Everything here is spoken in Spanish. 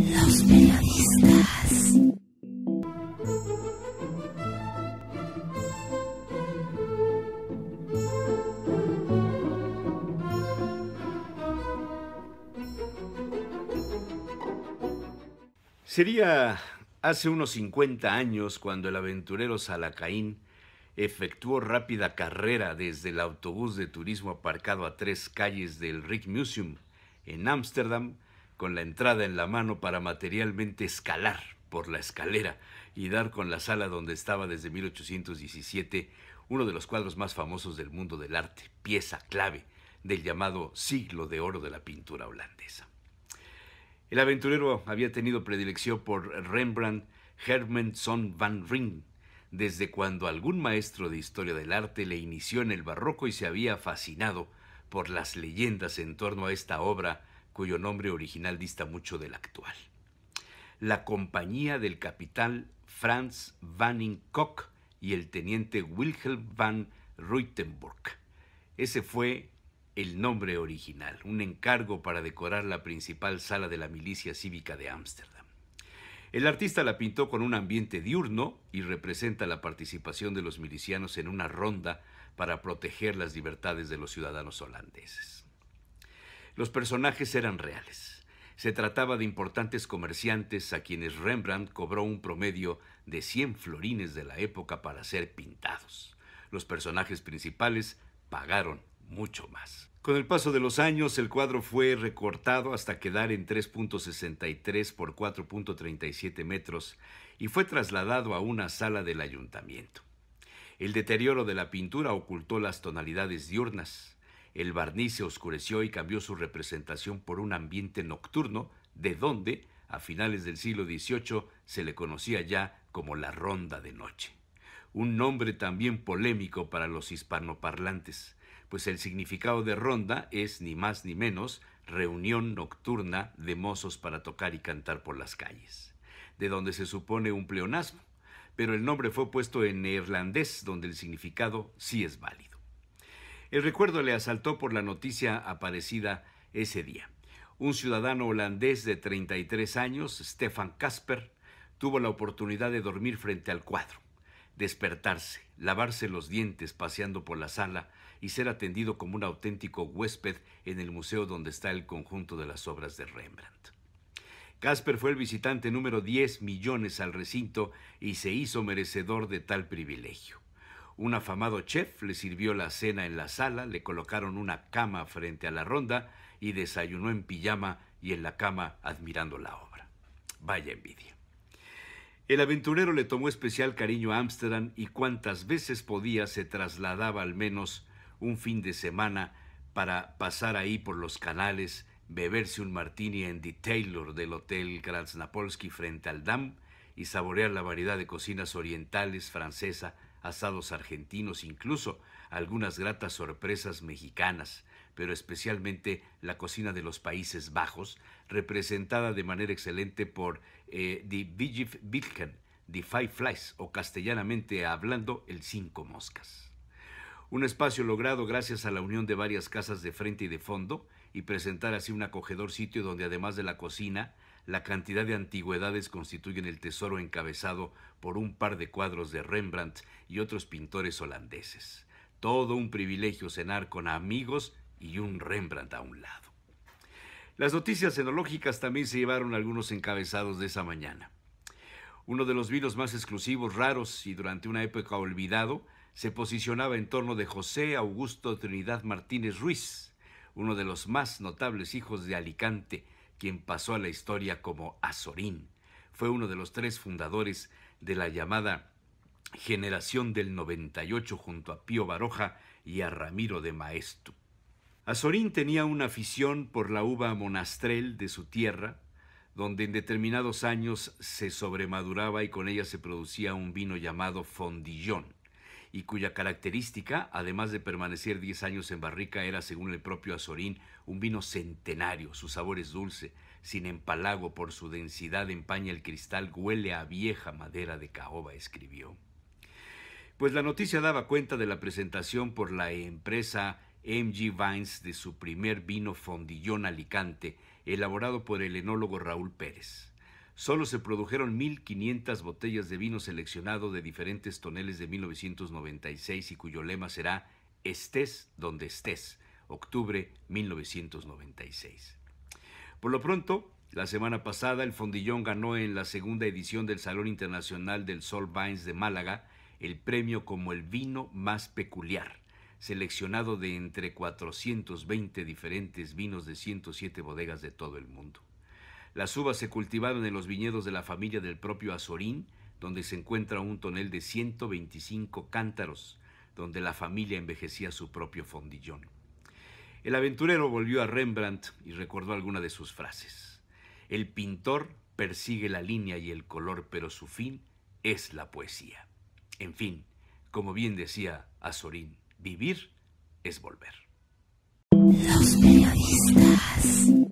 Los Sería hace unos 50 años cuando el aventurero Salacaín efectuó rápida carrera desde el autobús de turismo aparcado a tres calles del Rick en Ámsterdam con la entrada en la mano para materialmente escalar por la escalera y dar con la sala donde estaba desde 1817 uno de los cuadros más famosos del mundo del arte, pieza clave del llamado siglo de oro de la pintura holandesa. El aventurero había tenido predilección por Rembrandt Hermanson van Rijn desde cuando algún maestro de historia del arte le inició en el barroco y se había fascinado por las leyendas en torno a esta obra cuyo nombre original dista mucho del actual. La compañía del capitán Franz van Kock y el teniente Wilhelm van Ruitenburg. Ese fue el nombre original, un encargo para decorar la principal sala de la milicia cívica de Ámsterdam. El artista la pintó con un ambiente diurno y representa la participación de los milicianos en una ronda para proteger las libertades de los ciudadanos holandeses. Los personajes eran reales. Se trataba de importantes comerciantes a quienes Rembrandt cobró un promedio de 100 florines de la época para ser pintados. Los personajes principales pagaron mucho más. Con el paso de los años, el cuadro fue recortado hasta quedar en 3.63 por 4.37 metros y fue trasladado a una sala del ayuntamiento. El deterioro de la pintura ocultó las tonalidades diurnas. El barniz se oscureció y cambió su representación por un ambiente nocturno, de donde, a finales del siglo XVIII, se le conocía ya como la ronda de noche. Un nombre también polémico para los hispanoparlantes, pues el significado de ronda es ni más ni menos reunión nocturna de mozos para tocar y cantar por las calles, de donde se supone un pleonasmo, pero el nombre fue puesto en neerlandés, donde el significado sí es válido. El recuerdo le asaltó por la noticia aparecida ese día. Un ciudadano holandés de 33 años, Stefan Casper, tuvo la oportunidad de dormir frente al cuadro, despertarse, lavarse los dientes paseando por la sala y ser atendido como un auténtico huésped en el museo donde está el conjunto de las obras de Rembrandt. Casper fue el visitante número 10 millones al recinto y se hizo merecedor de tal privilegio. Un afamado chef le sirvió la cena en la sala, le colocaron una cama frente a la ronda y desayunó en pijama y en la cama admirando la obra. Vaya envidia. El aventurero le tomó especial cariño a Ámsterdam y cuantas veces podía se trasladaba al menos un fin de semana para pasar ahí por los canales, beberse un martini en The Taylor del Hotel napolski frente al Dam y saborear la variedad de cocinas orientales, francesa, asados argentinos, incluso algunas gratas sorpresas mexicanas, pero especialmente la cocina de los Países Bajos, representada de manera excelente por eh, The de Vigif de Five Flies, o castellanamente hablando, el Cinco Moscas. Un espacio logrado gracias a la unión de varias casas de frente y de fondo, y presentar así un acogedor sitio donde además de la cocina, la cantidad de antigüedades constituyen el tesoro encabezado por un par de cuadros de Rembrandt y otros pintores holandeses. Todo un privilegio cenar con amigos y un Rembrandt a un lado. Las noticias enológicas también se llevaron algunos encabezados de esa mañana. Uno de los vinos más exclusivos, raros y durante una época olvidado, se posicionaba en torno de José Augusto Trinidad Martínez Ruiz, uno de los más notables hijos de Alicante, quien pasó a la historia como Azorín. Fue uno de los tres fundadores de la llamada Generación del 98 junto a Pío Baroja y a Ramiro de Maestu. Azorín tenía una afición por la uva monastrel de su tierra, donde en determinados años se sobremaduraba y con ella se producía un vino llamado fondillón y cuya característica, además de permanecer 10 años en barrica, era, según el propio Azorín, un vino centenario. Su sabor es dulce, sin empalago, por su densidad empaña el cristal, huele a vieja madera de caoba, escribió. Pues la noticia daba cuenta de la presentación por la empresa MG Vines de su primer vino Fondillón Alicante, elaborado por el enólogo Raúl Pérez solo se produjeron 1.500 botellas de vino seleccionado de diferentes toneles de 1996 y cuyo lema será Estés donde estés, octubre 1996. Por lo pronto, la semana pasada el Fondillón ganó en la segunda edición del Salón Internacional del Sol Vines de Málaga el premio como el vino más peculiar, seleccionado de entre 420 diferentes vinos de 107 bodegas de todo el mundo. Las uvas se cultivaron en los viñedos de la familia del propio Azorín, donde se encuentra un tonel de 125 cántaros, donde la familia envejecía su propio fondillón. El aventurero volvió a Rembrandt y recordó alguna de sus frases. El pintor persigue la línea y el color, pero su fin es la poesía. En fin, como bien decía Azorín, vivir es volver. Los